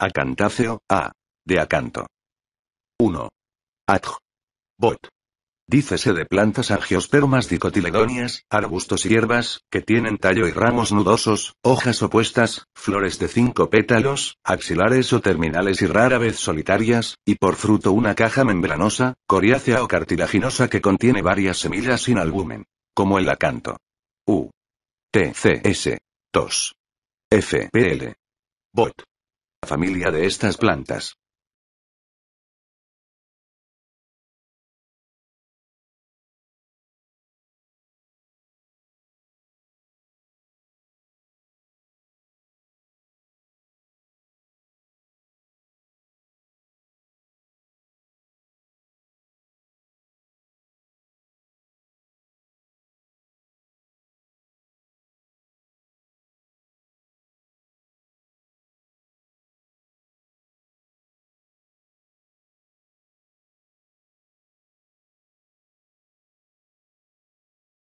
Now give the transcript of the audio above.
Acantáceo, A. De acanto. 1. Adj. Bot. Dícese de plantas argiospermas dicotiledonias, arbustos y hierbas, que tienen tallo y ramos nudosos, hojas opuestas, flores de cinco pétalos, axilares o terminales y rara vez solitarias, y por fruto una caja membranosa, coriácea o cartilaginosa que contiene varias semillas sin albumen. Como el acanto. U. T. C. TCS. 2. L. Bot familia de estas plantas.